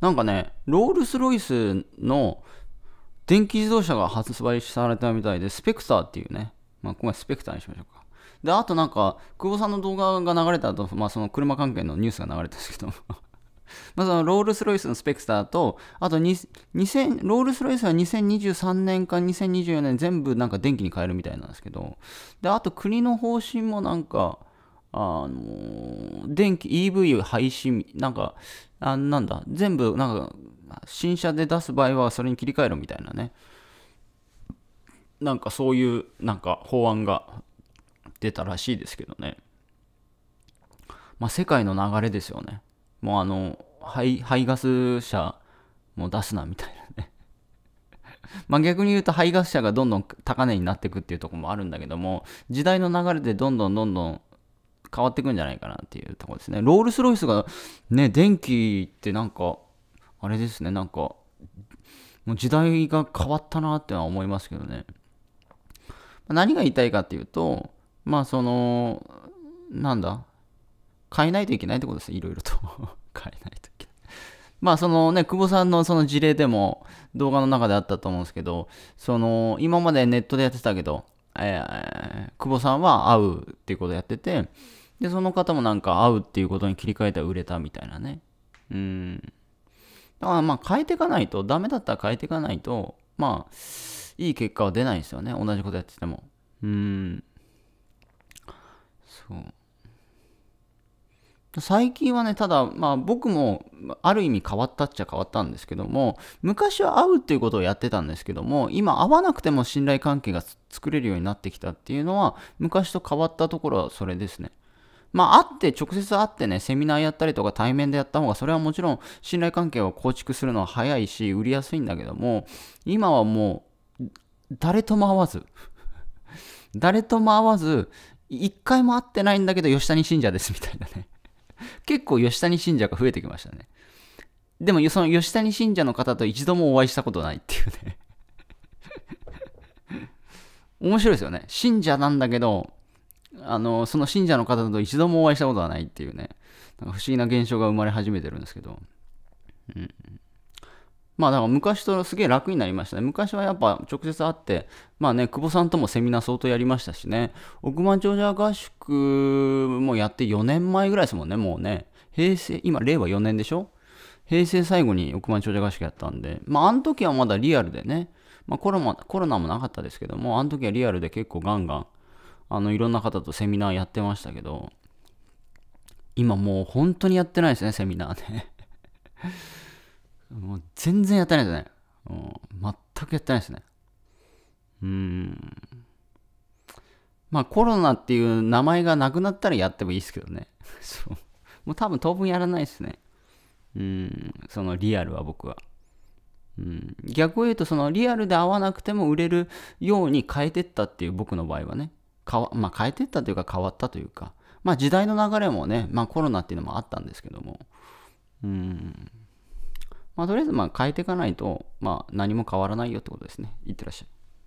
なんかね、ロールス・ロイスの電気自動車が発売されたみたいで、スペクターっていうね、まあ、今回スペクターにしましょうか。で、あとなんか、久保さんの動画が流れた後、まあ、その車関係のニュースが流れたんですけど まあそのロールス・ロイスのスペクターと、あと2000、ロールス・ロイスは2023年か2024年全部なんか電気に変えるみたいなんですけど、で、あと国の方針もなんか、あの、電気、EV 廃止、なんか、あなんだ、全部、なんか、新車で出す場合はそれに切り替えろみたいなね。なんかそういう、なんか法案が出たらしいですけどね。まあ、世界の流れですよね。もうあの、排排ガス車も出すなみたいなね ま逆に言うと排ガス車がどんどん高値になっていくっていうとこもあるんだけども、時代の流れでどんどんどんどん変わってくんじゃないかなっていうとこですね。ロールスロイスがね、電気ってなんか、あれですね、なんか、もう時代が変わったなってのは思いますけどね。何が言いたいかっていうと、まあその、なんだ、変えないといけないってことですね、いろいろと 変えないといけない。まあそのね、久保さんのその事例でも動画の中であったと思うんですけど、その、今までネットでやってたけど、えー、久保さんは会うっていうことをやってて、で、その方もなんか会うっていうことに切り替えたら売れたみたいなね。うん。だからまあ変えていかないと、ダメだったら変えていかないと、まあ、いい結果は出ないですよね。同じことやってても。うん。そう。最近はね、ただ、まあ僕もある意味変わったっちゃ変わったんですけども、昔は会うっていうことをやってたんですけども、今会わなくても信頼関係が作れるようになってきたっていうのは、昔と変わったところはそれですね。まあ、会って、直接会ってね、セミナーやったりとか対面でやった方が、それはもちろん信頼関係を構築するのは早いし、売りやすいんだけども、今はもう、誰とも会わず、誰とも会わず、一回も会ってないんだけど、吉谷信者ですみたいなね。結構吉谷信者が増えてきましたね。でも、その吉谷信者の方と一度もお会いしたことないっていうね面白いですよね。信者なんだけど、あの、その信者の方と一度もお会いしたことはないっていうね、なんか不思議な現象が生まれ始めてるんですけど、うん。まあだから昔とすげえ楽になりましたね。昔はやっぱ直接会って、まあね、久保さんともセミナー相当やりましたしね、億万長者合宿もやって4年前ぐらいですもんね、もうね。平成、今、令和4年でしょ平成最後に億万長者合宿やったんで、まああの時はまだリアルでね、まあコロナもなかったですけども、あの時はリアルで結構ガンガンあの、いろんな方とセミナーやってましたけど、今もう本当にやってないですね、セミナーね もう全然やってないですね。全くやってないですね。うん。まあコロナっていう名前がなくなったらやってもいいですけどね。そう。もう多分当分やらないですね。うん。そのリアルは僕は。うん。逆を言うとそのリアルで合わなくても売れるように変えてったっていう僕の場合はね。変わ、まあ、変えていったというか変わったというか、まあ、時代の流れもね、まあ、コロナっていうのもあったんですけども、うん。まあ、とりあえずまあ変えていかないと、まあ、何も変わらないよってことですね。いってらっしゃい。